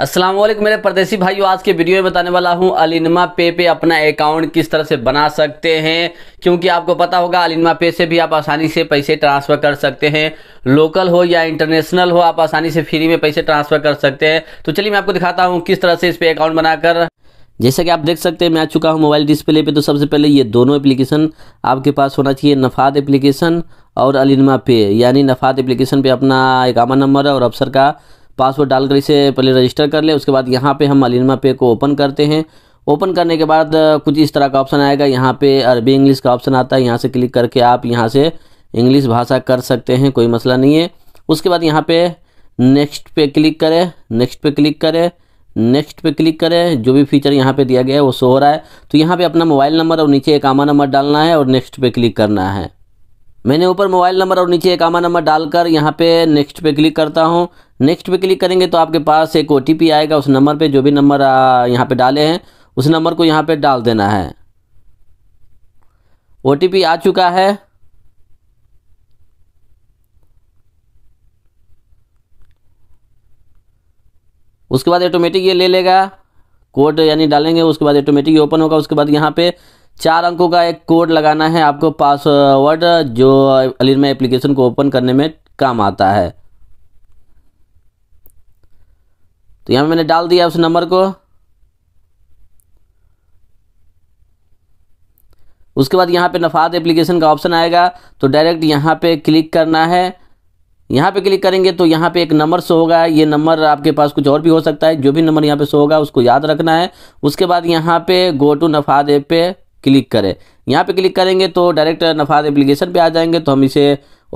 असलम मेरे परदेसी भाइयों आज के वीडियो में बताने वाला हूं अलिनमा पे पे अपना अकाउंट किस तरह से बना सकते हैं क्योंकि आपको पता होगा अलिनमा पे से भी आप आसानी से पैसे ट्रांसफ़र कर सकते हैं लोकल हो या इंटरनेशनल हो आप आसानी से फ्री में पैसे ट्रांसफ़र कर सकते हैं तो चलिए मैं आपको दिखाता हूँ किस तरह से इस पर अकाउंट बनाकर जैसा कि आप देख सकते हैं मैं आ चुका हूँ मोबाइल डिस्प्ले पे तो सबसे पहले ये दोनों एप्लीकेशन आपके पास होना चाहिए नफाद एप्लीकेशन और अलिनमा पे यानी नफाद एप्लीकेशन पे अपना इकामा नंबर और अफसर का पासवर्ड डालकर इसे पहले रजिस्टर कर ले उसके बाद यहाँ पे हम अलिनमा पे को ओपन करते हैं ओपन करने के बाद कुछ इस तरह का ऑप्शन आएगा यहाँ पे अरबी इंग्लिश का ऑप्शन आता है यहाँ से क्लिक करके आप यहाँ से इंग्लिश भाषा कर सकते हैं कोई मसला नहीं है उसके बाद यहाँ पे नेक्स्ट पे क्लिक करें नेक्स्ट पे क्लिक करें नेक्स्ट पे क्लिक करें जो भी फीचर यहाँ पे दिया गया है वो शो हो रहा है तो यहाँ पे अपना मोबाइल नंबर और नीचे एक आमा नंबर डालना है और नेक्स्ट पे क्लिक करना है मैंने ऊपर मोबाइल नंबर और नीचे एक आमा नंबर डालकर यहाँ पे नेक्स्ट पे क्लिक करता हूँ नेक्स्ट पे क्लिक करेंगे तो आपके पास एक ओ आएगा उस नंबर पे जो भी नंबर यहाँ पे डाले हैं उस नंबर को यहाँ पे डाल देना है ओ आ चुका है उसके बाद ऑटोमेटिक ये ले लेगा कोड यानी डालेंगे उसके बाद ऑटोमेटिक ये ओपन होगा उसके बाद यहाँ पे चार अंकों का एक कोड लगाना है आपको पासवर्ड जो अलीरमा एप्लीकेशन को ओपन करने में काम आता है तो यहाँ मैंने डाल दिया उस नंबर को उसके बाद यहाँ पे नफाद एप्लीकेशन का ऑप्शन आएगा तो डायरेक्ट यहाँ पे क्लिक करना है यहाँ पे क्लिक करेंगे तो यहाँ पे एक नंबर शो होगा ये नंबर आपके पास कुछ और भी हो सकता है जो भी नंबर यहाँ पे शो होगा उसको याद रखना है उसके बाद यहाँ पे गो टू नफाद ऐप पे क्लिक करें यहाँ पे क्लिक करेंगे तो डायरेक्ट नफाद एप्लीकेशन पे आ जाएंगे तो हम इसे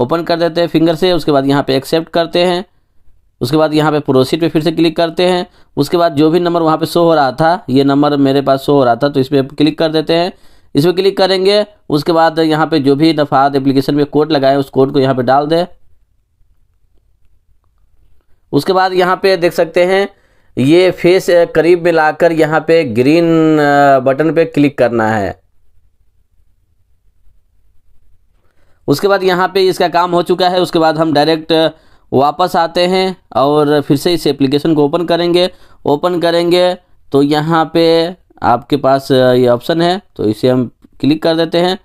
ओपन कर देते हैं फिंगर से उसके बाद यहाँ पे एक्सेप्ट करते हैं उसके बाद यहाँ पे प्रोसीड पे फिर से क्लिक करते हैं उसके बाद जो भी नंबर वहाँ पे शो हो रहा था ये नंबर मेरे पास शो हो रहा था तो इस पर क्लिक कर देते हैं इस पर क्लिक करेंगे उसके बाद यहाँ पे जो भी नफात एप्लीकेशन में कोड लगाए उस कोड को यहाँ पे डाल दें उसके बाद यहाँ पे देख सकते हैं ये फेस करीब में लाकर यहाँ पे ग्रीन बटन पे क्लिक करना है उसके बाद यहाँ पे इसका काम हो चुका है उसके बाद हम डायरेक्ट वापस आते हैं और फिर से इस एप्लीकेशन को ओपन करेंगे ओपन करेंगे तो यहाँ पे आपके पास ये ऑप्शन है तो इसे हम क्लिक कर देते हैं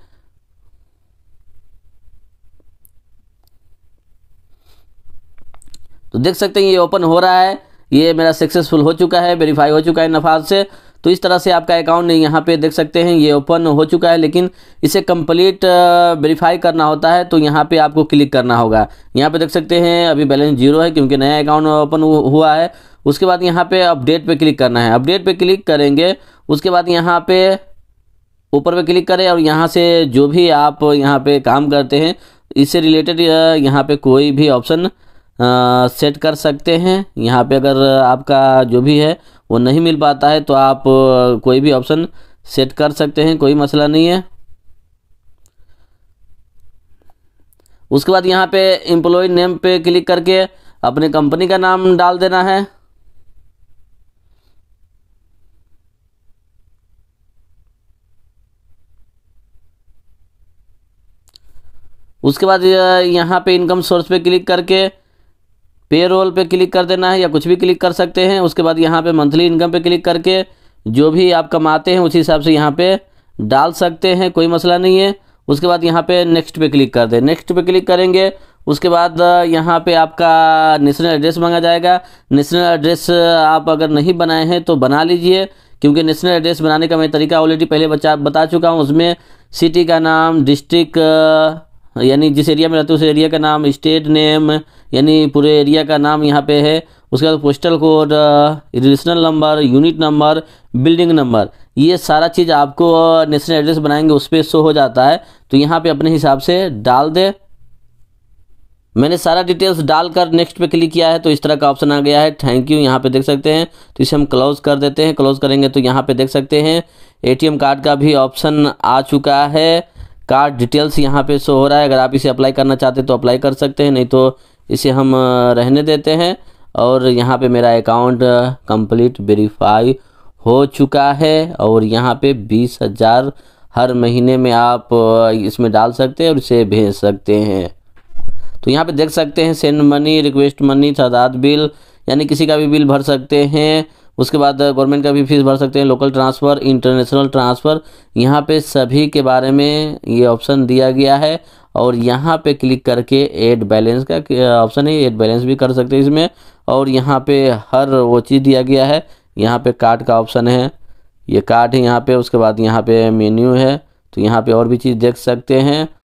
तो देख सकते हैं ये ओपन हो रहा है ये मेरा सक्सेसफुल हो चुका है वेरीफाई हो चुका है नफाज से तो इस तरह से आपका अकाउंट यहाँ पे देख सकते हैं ये ओपन हो चुका है लेकिन इसे कंप्लीट वेरीफाई करना होता है तो यहाँ पे आपको क्लिक करना होगा यहाँ पे देख सकते हैं अभी बैलेंस जीरो है क्योंकि नया अकाउंट ओपन हुआ है उसके बाद यहाँ पे अपडेट पे क्लिक करना है अपडेट पे क्लिक करेंगे उसके बाद यहाँ पे ऊपर पे क्लिक करें और यहाँ से जो भी आप यहाँ पे काम करते हैं इससे रिलेटेड यहाँ पे कोई भी ऑप्शन सेट कर सकते हैं यहाँ पे अगर आपका जो भी है वो नहीं मिल पाता है तो आप कोई भी ऑप्शन सेट कर सकते हैं कोई मसला नहीं है उसके बाद यहाँ पे एम्प्लॉय नेम पे क्लिक करके अपने कंपनी का नाम डाल देना है उसके बाद यहाँ पे इनकम सोर्स पे क्लिक करके पे रोल पे क्लिक कर देना है या कुछ भी क्लिक कर सकते हैं उसके बाद यहाँ पे मंथली इनकम पे क्लिक करके जो भी आप कमाते हैं उसी हिसाब से यहाँ पे डाल सकते हैं कोई मसला नहीं है उसके बाद यहाँ पे नेक्स्ट पे क्लिक कर दें नेक्स्ट पे क्लिक करेंगे उसके बाद यहाँ पे आपका नेशनल एड्रेस मांगा जाएगा नेशनल एड्रेस आप अगर नहीं बनाए हैं तो बना लीजिए क्योंकि नेशनल एड्रेस बनाने का मैं तरीका ऑलरेडी पहले बचा बता चुका हूँ उसमें सिटी का नाम डिस्ट्रिक्ट यानी जिस एरिया में रहते हैं उस एरिया का नाम स्टेट नेम यानी पूरे एरिया का नाम यहाँ पे है उसके बाद postal code regional number unit number building number ये सारा चीज़ आपको नेशनल एड्रेस बनाएंगे उस पर शो हो जाता है तो यहाँ पे अपने हिसाब से डाल दे मैंने सारा डिटेल्स डालकर नेक्स्ट पे क्लिक किया है तो इस तरह का ऑप्शन आ गया है थैंक यू यहाँ पे देख सकते हैं तो इसे हम क्लोज कर देते हैं क्लोज करेंगे तो यहाँ पे देख सकते हैं एटीएम कार्ड का भी ऑप्शन आ चुका है कार्ड डिटेल्स यहाँ पे शो हो रहा है अगर आप इसे अप्लाई करना चाहते हैं तो अप्लाई कर सकते हैं नहीं तो इसे हम रहने देते हैं और यहाँ पे मेरा अकाउंट कंप्लीट वेरीफाई हो चुका है और यहाँ पे बीस हज़ार हर महीने में आप इसमें डाल सकते हैं और इसे भेज सकते हैं तो यहाँ पे देख सकते हैं सेंड मनी रिक्वेस्ट मनी तादाद बिल यानी किसी का भी बिल भर सकते हैं उसके बाद गवर्नमेंट का भी फीस भर सकते हैं लोकल ट्रांसफ़र इंटरनेशनल ट्रांसफ़र यहाँ पे सभी के बारे में ये ऑप्शन दिया गया है और यहाँ पे क्लिक करके एड बैलेंस का ऑप्शन है एड बैलेंस भी कर सकते हैं इसमें और यहाँ पे हर वो चीज़ दिया गया है यहाँ पे कार्ड का ऑप्शन है ये कार्ड है यहाँ पर उसके बाद यहाँ पे मेन्यू है तो यहाँ पर और भी चीज़ देख सकते हैं